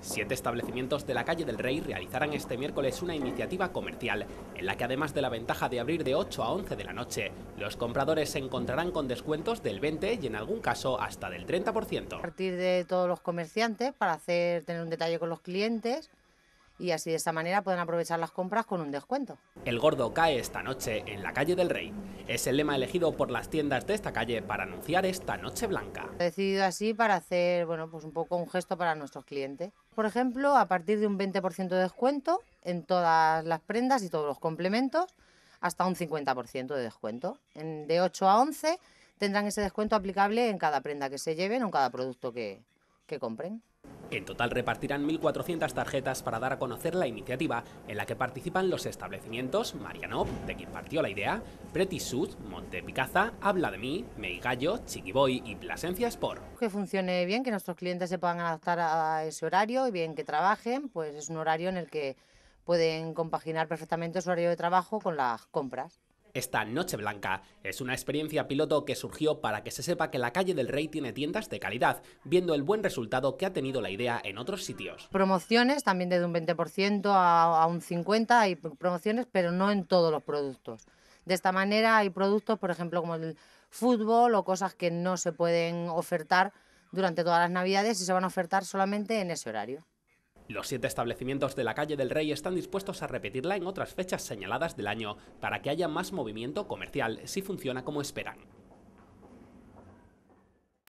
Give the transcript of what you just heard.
Siete establecimientos de la calle del Rey realizarán este miércoles una iniciativa comercial, en la que además de la ventaja de abrir de 8 a 11 de la noche, los compradores se encontrarán con descuentos del 20 y en algún caso hasta del 30%. A partir de todos los comerciantes para hacer, tener un detalle con los clientes y así de esta manera pueden aprovechar las compras con un descuento. El gordo cae esta noche en la calle del Rey. Es el lema elegido por las tiendas de esta calle para anunciar esta noche blanca. He decidido así para hacer, bueno, pues un poco un gesto para nuestros clientes. Por ejemplo, a partir de un 20% de descuento en todas las prendas y todos los complementos, hasta un 50% de descuento. En, de 8 a 11 tendrán ese descuento aplicable en cada prenda que se lleven o en cada producto que, que compren. En total repartirán 1.400 tarjetas para dar a conocer la iniciativa en la que participan los establecimientos Marianov, de quien partió la idea, Pretty Sud, Monte Picaza, Habla de mí, Chiqui Chiquiboy y Plasencia Sport. Que funcione bien, que nuestros clientes se puedan adaptar a ese horario y bien que trabajen, pues es un horario en el que pueden compaginar perfectamente su horario de trabajo con las compras. Esta Noche Blanca es una experiencia piloto que surgió para que se sepa que la calle del Rey tiene tiendas de calidad, viendo el buen resultado que ha tenido la idea en otros sitios. Promociones también desde un 20% a, un 50% hay promociones, pero no en todos los productos. De esta manera hay productos, por ejemplo, como el fútbol o cosas que no se pueden ofertar durante todas las navidades y se van a ofertar solamente en ese horario. Los siete establecimientos de la calle del Rey están dispuestos a repetirla en otras fechas señaladas del año para que haya más movimiento comercial si funciona como esperan.